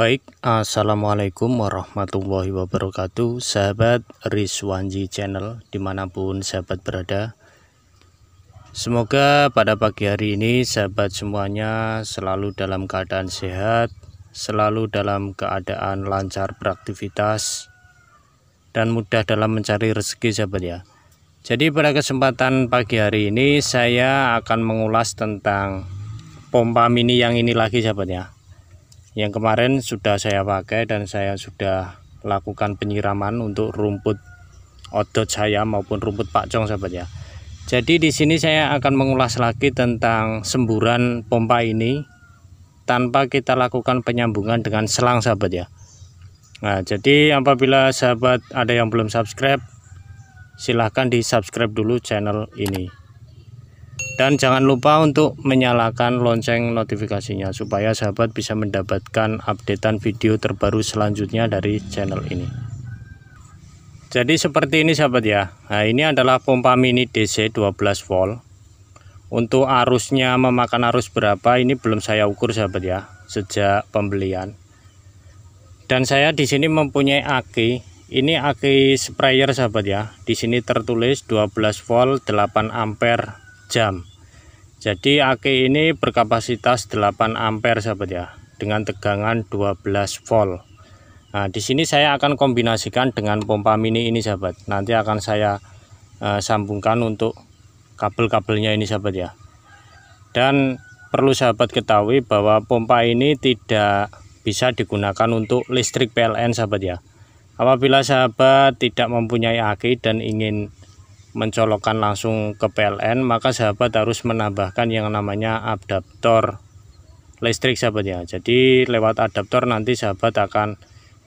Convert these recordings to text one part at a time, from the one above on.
Baik, Assalamualaikum warahmatullahi wabarakatuh Sahabat Rizwanji Channel dimanapun sahabat berada Semoga pada pagi hari ini sahabat semuanya selalu dalam keadaan sehat Selalu dalam keadaan lancar beraktivitas Dan mudah dalam mencari rezeki sahabat ya Jadi pada kesempatan pagi hari ini saya akan mengulas tentang pompa mini yang ini lagi sahabat ya yang kemarin sudah saya pakai dan saya sudah lakukan penyiraman untuk rumput odot saya maupun rumput pakcong sahabat ya jadi di sini saya akan mengulas lagi tentang semburan pompa ini tanpa kita lakukan penyambungan dengan selang sahabat ya Nah jadi apabila sahabat ada yang belum subscribe silahkan di subscribe dulu channel ini dan jangan lupa untuk menyalakan lonceng notifikasinya supaya sahabat bisa mendapatkan updatean video terbaru selanjutnya dari channel ini jadi seperti ini sahabat ya nah ini adalah pompa mini DC 12 volt untuk arusnya memakan arus berapa ini belum saya ukur sahabat ya sejak pembelian dan saya di sini mempunyai aki ini aki sprayer sahabat ya di sini tertulis 12 volt 8 ampere jam jadi aki ini berkapasitas 8 ampere sahabat ya dengan tegangan 12 volt. Nah, di sini saya akan kombinasikan dengan pompa mini ini sahabat. Nanti akan saya eh, sambungkan untuk kabel-kabelnya ini sahabat ya. Dan perlu sahabat ketahui bahwa pompa ini tidak bisa digunakan untuk listrik PLN sahabat ya. Apabila sahabat tidak mempunyai aki dan ingin mencolokkan langsung ke PLN maka sahabat harus menambahkan yang namanya adaptor listrik sahabat ya jadi lewat adaptor nanti sahabat akan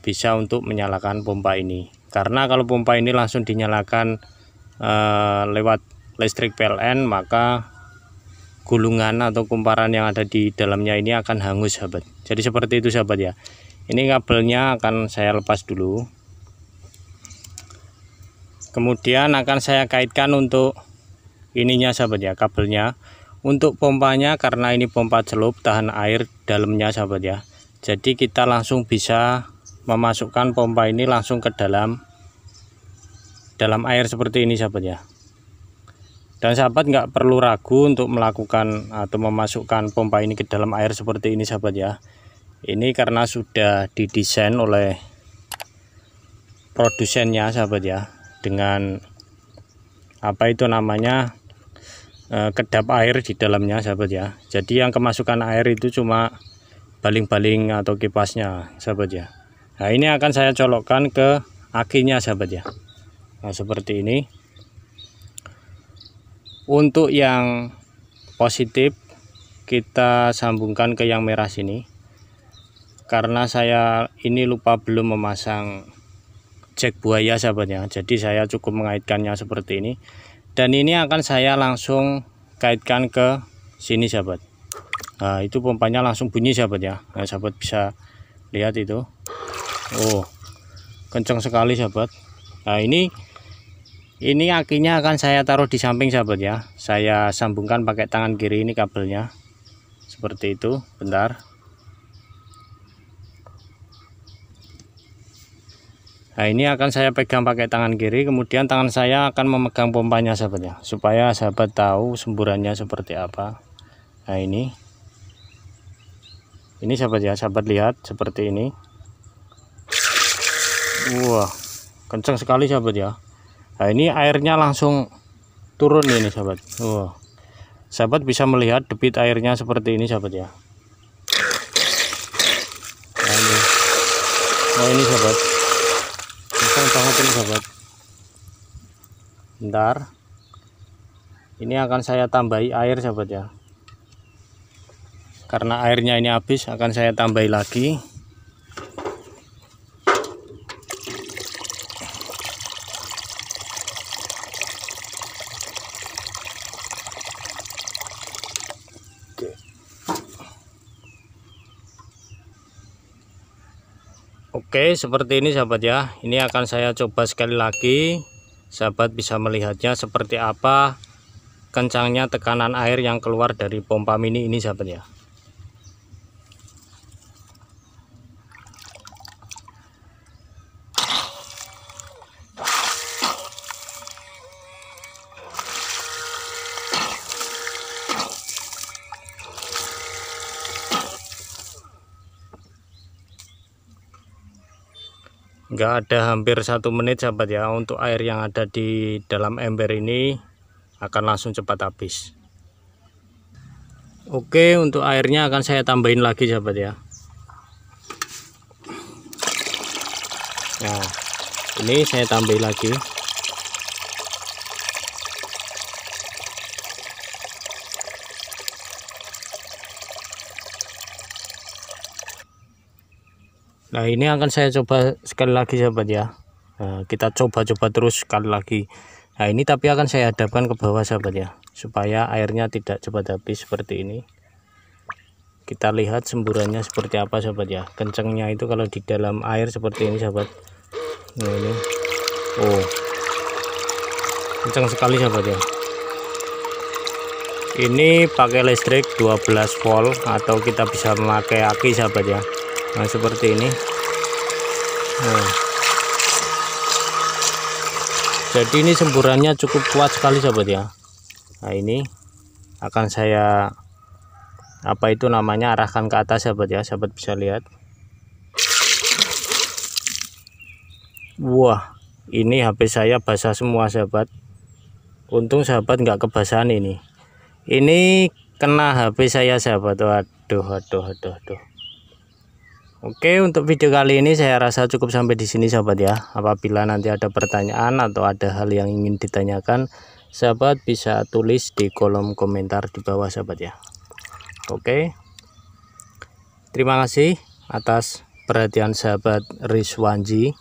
bisa untuk menyalakan pompa ini karena kalau pompa ini langsung dinyalakan e, lewat listrik PLN maka gulungan atau kumparan yang ada di dalamnya ini akan hangus sahabat jadi seperti itu sahabat ya ini kabelnya akan saya lepas dulu kemudian akan saya kaitkan untuk ininya sahabat ya kabelnya untuk pompanya karena ini pompa celup tahan air dalamnya sahabat ya jadi kita langsung bisa memasukkan pompa ini langsung ke dalam dalam air seperti ini sahabat ya dan sahabat nggak perlu ragu untuk melakukan atau memasukkan pompa ini ke dalam air seperti ini sahabat ya ini karena sudah didesain oleh produsennya sahabat ya dengan apa itu namanya eh, kedap air di dalamnya sahabat ya jadi yang kemasukan air itu cuma baling-baling atau kipasnya sahabat ya nah ini akan saya colokkan ke akinya sahabat ya nah seperti ini untuk yang positif kita sambungkan ke yang merah sini karena saya ini lupa belum memasang jack buaya sahabat ya jadi saya cukup mengaitkannya seperti ini dan ini akan saya langsung kaitkan ke sini sahabat nah itu pompanya langsung bunyi sahabat ya nah, sahabat bisa lihat itu Oh kenceng sekali sahabat nah ini ini akinya akan saya taruh di samping sahabat ya saya sambungkan pakai tangan kiri ini kabelnya seperti itu bentar Nah ini akan saya pegang pakai tangan kiri kemudian tangan saya akan memegang pompanya sahabatnya supaya sahabat tahu semburannya seperti apa nah ini ini sahabat ya sahabat lihat seperti ini wah kenceng sekali sahabat ya nah ini airnya langsung turun ini sahabat wah sahabat bisa melihat debit airnya seperti ini sahabat ya nah, ini. oh ini sahabat kencang banget ini sahabat bentar ini akan saya tambahi air sahabat ya karena airnya ini habis akan saya tambahi lagi Oke seperti ini sahabat ya ini akan saya coba sekali lagi sahabat bisa melihatnya seperti apa kencangnya tekanan air yang keluar dari pompa mini ini sahabat ya nggak ada hampir satu menit sahabat ya untuk air yang ada di dalam ember ini akan langsung cepat habis oke untuk airnya akan saya tambahin lagi sahabat ya nah ini saya tambahin lagi Nah ini akan saya coba sekali lagi sahabat ya nah, Kita coba-coba terus sekali lagi Nah ini tapi akan saya hadapkan ke bawah sahabat ya Supaya airnya tidak cepat habis seperti ini Kita lihat semburannya seperti apa sahabat ya Kencengnya itu kalau di dalam air seperti ini sahabat Nah ini Oh Kenceng sekali sahabat ya ini pakai listrik 12 volt atau kita bisa memakai aki sahabat ya nah seperti ini nah. jadi ini semburannya cukup kuat sekali sahabat ya nah ini akan saya apa itu namanya arahkan ke atas sahabat ya sahabat bisa lihat wah ini HP saya basah semua sahabat untung sahabat nggak kebasahan ini ini kena HP saya sahabat waduh waduh waduh waduh Oke untuk video kali ini saya rasa cukup sampai di sini sahabat ya apabila nanti ada pertanyaan atau ada hal yang ingin ditanyakan sahabat bisa tulis di kolom komentar di bawah sahabat ya Oke terima kasih atas perhatian sahabat Rizwanji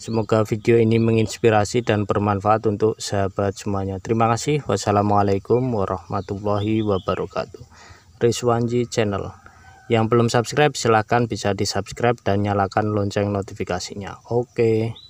Semoga video ini menginspirasi dan bermanfaat untuk sahabat semuanya. Terima kasih. Wassalamualaikum warahmatullahi wabarakatuh. Rizwanji Channel. Yang belum subscribe silahkan bisa di subscribe dan nyalakan lonceng notifikasinya. Oke. Okay.